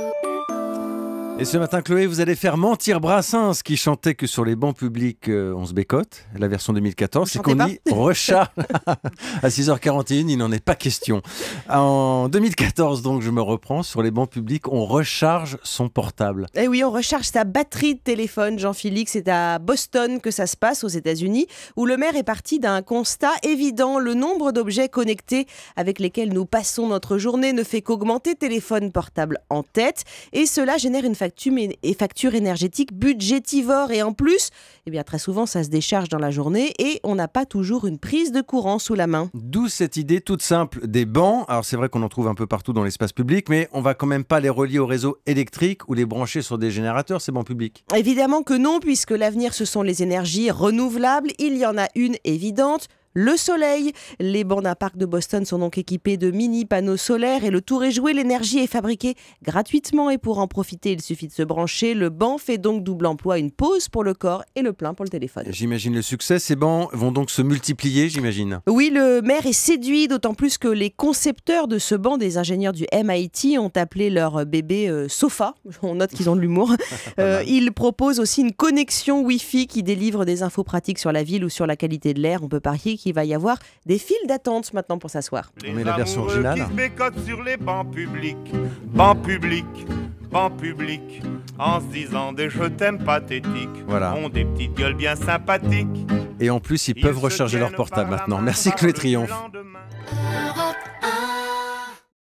Thank you. Et ce matin, Chloé, vous allez faire mentir Brassens qui chantait que sur les bancs publics, euh, on se bécote, la version 2014, c'est qu'on y recharge. à 6h41, il n'en est pas question. En 2014, donc, je me reprends, sur les bancs publics, on recharge son portable. Eh oui, on recharge sa batterie de téléphone, Jean-Félix. C'est à Boston que ça se passe, aux États-Unis, où le maire est parti d'un constat évident. Le nombre d'objets connectés avec lesquels nous passons notre journée ne fait qu'augmenter, téléphone portable en tête, et cela génère une facture factures et factures énergétiques budgétivores. Et en plus, eh bien, très souvent, ça se décharge dans la journée et on n'a pas toujours une prise de courant sous la main. D'où cette idée toute simple des bancs. Alors, c'est vrai qu'on en trouve un peu partout dans l'espace public, mais on va quand même pas les relier au réseau électrique ou les brancher sur des générateurs, ces bancs publics. Évidemment que non, puisque l'avenir, ce sont les énergies renouvelables. Il y en a une évidente le soleil. Les bancs d'un parc de Boston sont donc équipés de mini panneaux solaires et le tour est joué. L'énergie est fabriquée gratuitement et pour en profiter, il suffit de se brancher. Le banc fait donc double emploi, une pause pour le corps et le plein pour le téléphone. J'imagine le succès. Ces bancs vont donc se multiplier, j'imagine. Oui, le maire est séduit, d'autant plus que les concepteurs de ce banc, des ingénieurs du MIT, ont appelé leur bébé euh, Sofa. On note qu'ils ont de l'humour. Euh, ils proposent aussi une connexion Wi-Fi qui délivre des infos pratiques sur la ville ou sur la qualité de l'air. On peut parier qu'il va y avoir des files d'attente maintenant pour s'asseoir. On met la version originale. Qui sur les bancs publics, bancs publics, bancs publics, en se disant des je t'aime pathétiques, voilà. ont des petites gueules bien sympathiques. Et en plus, ils peuvent recharger leur portable maintenant. Merci Chloé Triomphe.